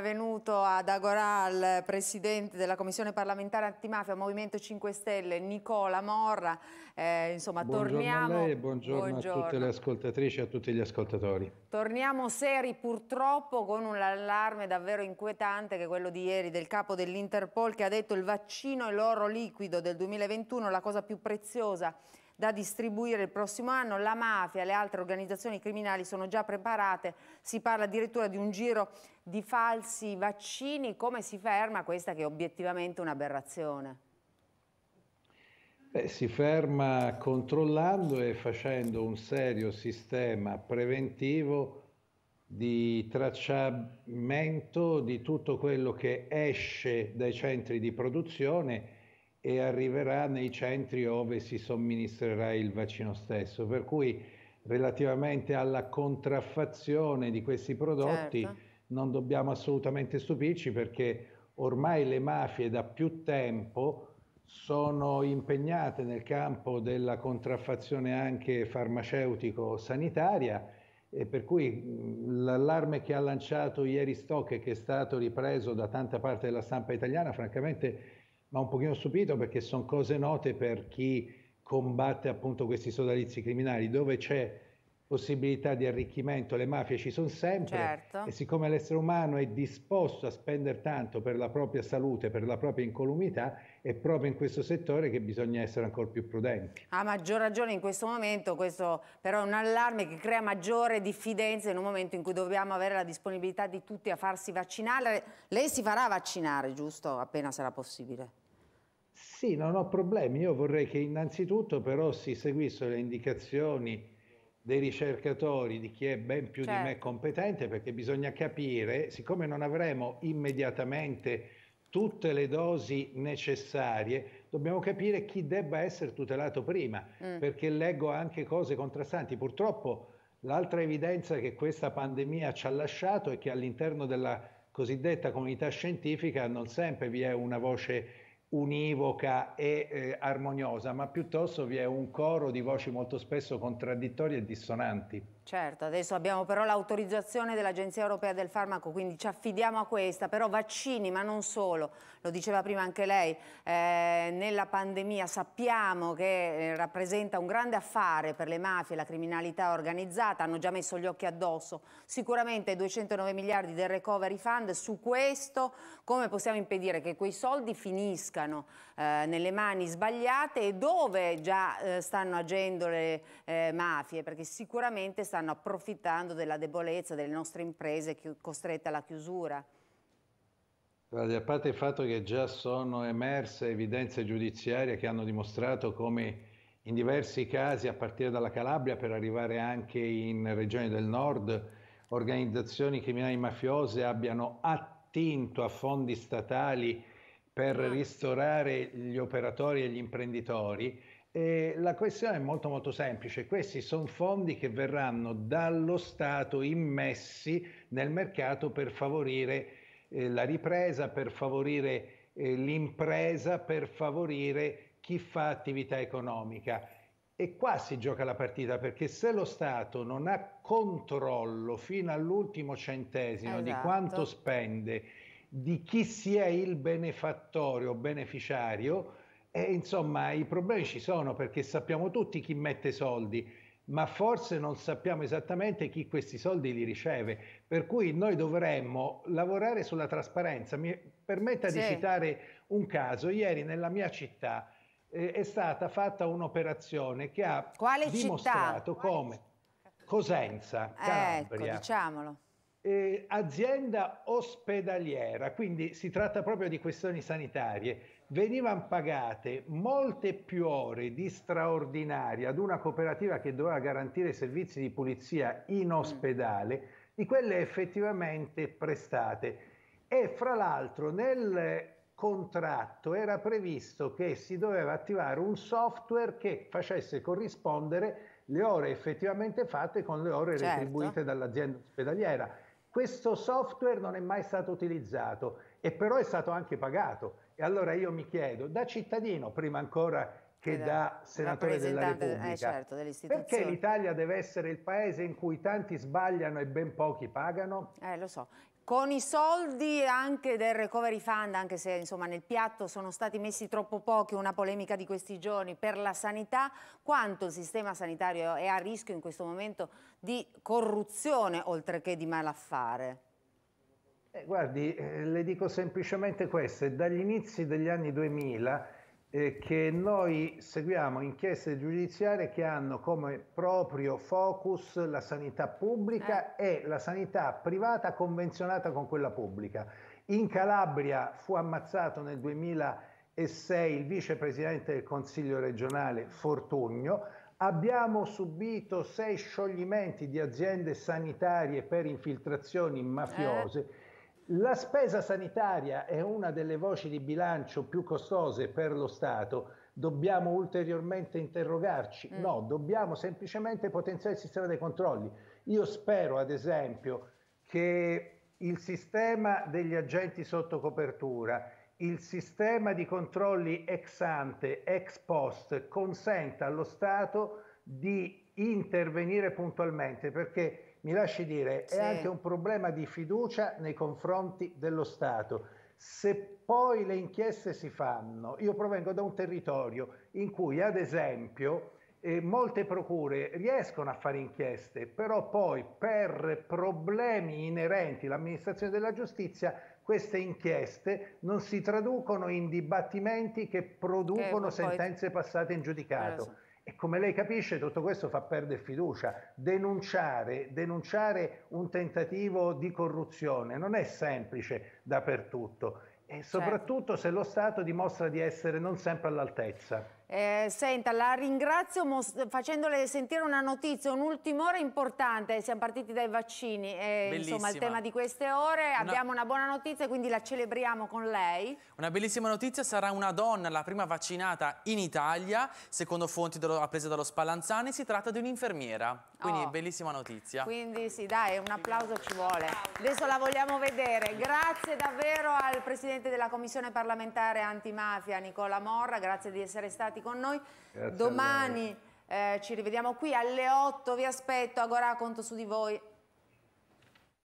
benvenuto ad Agorà al presidente della commissione parlamentare antimafia Movimento 5 Stelle Nicola Morra. Eh, insomma, buongiorno torniamo. A lei, buongiorno, buongiorno, a tutte le ascoltatrici e a tutti gli ascoltatori. Torniamo seri purtroppo con un allarme davvero inquietante che è quello di ieri del capo dell'Interpol che ha detto il vaccino e l'oro liquido del 2021, la cosa più preziosa da distribuire il prossimo anno. La mafia e le altre organizzazioni criminali sono già preparate, si parla addirittura di un giro di falsi vaccini. Come si ferma questa che è obiettivamente un'aberrazione? Beh, si ferma controllando e facendo un serio sistema preventivo di tracciamento di tutto quello che esce dai centri di produzione e arriverà nei centri dove si somministrerà il vaccino stesso. Per cui relativamente alla contraffazione di questi prodotti certo. non dobbiamo assolutamente stupirci perché ormai le mafie da più tempo sono impegnate nel campo della contraffazione anche farmaceutico-sanitaria e per cui l'allarme che ha lanciato ieri Stock e che è stato ripreso da tanta parte della stampa italiana francamente ma un pochino stupito perché sono cose note per chi combatte appunto questi sodalizi criminali, dove c'è possibilità di arricchimento, le mafie ci sono sempre certo. e siccome l'essere umano è disposto a spendere tanto per la propria salute, per la propria incolumità, è proprio in questo settore che bisogna essere ancora più prudenti. A maggior ragione in questo momento, questo però è un allarme che crea maggiore diffidenza in un momento in cui dobbiamo avere la disponibilità di tutti a farsi vaccinare. Lei si farà vaccinare, giusto? Appena sarà possibile. Sì, non ho problemi. Io vorrei che innanzitutto però si seguissero le indicazioni dei ricercatori, di chi è ben più certo. di me certo. competente, perché bisogna capire, siccome non avremo immediatamente tutte le dosi necessarie, dobbiamo capire chi debba essere tutelato prima, mm. perché leggo anche cose contrastanti. Purtroppo l'altra evidenza che questa pandemia ci ha lasciato è che all'interno della cosiddetta comunità scientifica non sempre vi è una voce univoca e eh, armoniosa, ma piuttosto vi è un coro di voci molto spesso contraddittorie e dissonanti. Certo, adesso abbiamo però l'autorizzazione dell'Agenzia Europea del Farmaco, quindi ci affidiamo a questa, però vaccini, ma non solo, lo diceva prima anche lei, eh, nella pandemia sappiamo che eh, rappresenta un grande affare per le mafie, la criminalità organizzata, hanno già messo gli occhi addosso, sicuramente 209 miliardi del recovery fund, su questo come possiamo impedire che quei soldi finiscano eh, nelle mani sbagliate e dove già eh, stanno agendo le eh, mafie, perché sicuramente stanno stanno approfittando della debolezza delle nostre imprese costrette alla chiusura? Guardi, a parte il fatto che già sono emerse evidenze giudiziarie che hanno dimostrato come in diversi casi, a partire dalla Calabria per arrivare anche in regioni del nord, organizzazioni criminali mafiose abbiano attinto a fondi statali per ah. ristorare gli operatori e gli imprenditori e eh, la questione è molto molto semplice, questi sono fondi che verranno dallo Stato immessi nel mercato per favorire eh, la ripresa, per favorire eh, l'impresa, per favorire chi fa attività economica. E qua si gioca la partita perché se lo Stato non ha controllo fino all'ultimo centesimo esatto. di quanto spende, di chi sia il benefattore o beneficiario, e, insomma, i problemi ci sono perché sappiamo tutti chi mette soldi, ma forse non sappiamo esattamente chi questi soldi li riceve. Per cui noi dovremmo lavorare sulla trasparenza. Mi permetta sì. di citare un caso. Ieri nella mia città eh, è stata fatta un'operazione che ha Quale dimostrato città? come Cosenza, ecco, Calabria. ecco, diciamolo eh, azienda ospedaliera, quindi si tratta proprio di questioni sanitarie, venivano pagate molte più ore di straordinaria ad una cooperativa che doveva garantire servizi di pulizia in ospedale di quelle effettivamente prestate. E fra l'altro nel contratto era previsto che si doveva attivare un software che facesse corrispondere le ore effettivamente fatte con le ore certo. retribuite dall'azienda ospedaliera. Questo software non è mai stato utilizzato e però è stato anche pagato. E allora io mi chiedo, da cittadino, prima ancora che da senatore della eh, Repubblica. Eh, certo, perché l'Italia deve essere il paese in cui tanti sbagliano e ben pochi pagano? Eh, lo so con i soldi anche del recovery fund, anche se insomma, nel piatto sono stati messi troppo pochi, una polemica di questi giorni per la sanità, quanto il sistema sanitario è a rischio in questo momento di corruzione oltre che di malaffare? Eh, guardi, eh, le dico semplicemente questo, dagli inizi degli anni 2000 eh, che noi seguiamo inchieste giudiziarie che hanno come proprio focus la sanità pubblica eh. e la sanità privata convenzionata con quella pubblica. In Calabria fu ammazzato nel 2006 il vicepresidente del Consiglio regionale Fortugno, Abbiamo subito sei scioglimenti di aziende sanitarie per infiltrazioni mafiose. Eh. La spesa sanitaria è una delle voci di bilancio più costose per lo Stato. Dobbiamo ulteriormente interrogarci? Mm. No, dobbiamo semplicemente potenziare il sistema dei controlli. Io spero, ad esempio, che il sistema degli agenti sotto copertura, il sistema di controlli ex ante, ex post, consenta allo Stato di intervenire puntualmente perché mi lasci dire, sì. è anche un problema di fiducia nei confronti dello Stato. Se poi le inchieste si fanno, io provengo da un territorio in cui, ad esempio, eh, molte procure riescono a fare inchieste, però poi per problemi inerenti all'amministrazione della giustizia queste inchieste non si traducono in dibattimenti che producono eh, sentenze poi... passate in giudicato. Eh, sì. E come lei capisce, tutto questo fa perdere fiducia. Denunciare, denunciare un tentativo di corruzione non è semplice dappertutto e certo. soprattutto certo. se lo Stato dimostra di essere non sempre all'altezza. Eh, senta, la ringrazio facendole sentire una notizia, un'ultima ora importante, siamo partiti dai vaccini, eh, insomma il tema di queste ore, una... abbiamo una buona notizia quindi la celebriamo con lei. Una bellissima notizia, sarà una donna la prima vaccinata in Italia, secondo fonti dello, apprese dallo Spallanzani, si tratta di un'infermiera, quindi oh. bellissima notizia. Quindi sì, dai, un applauso ci vuole. Adesso la vogliamo vedere, grazie davvero al Presidente della Commissione parlamentare antimafia Nicola Morra, grazie di essere stato stati con noi. Grazie Domani eh, ci rivediamo qui alle 8, vi aspetto, Agora conto su di voi.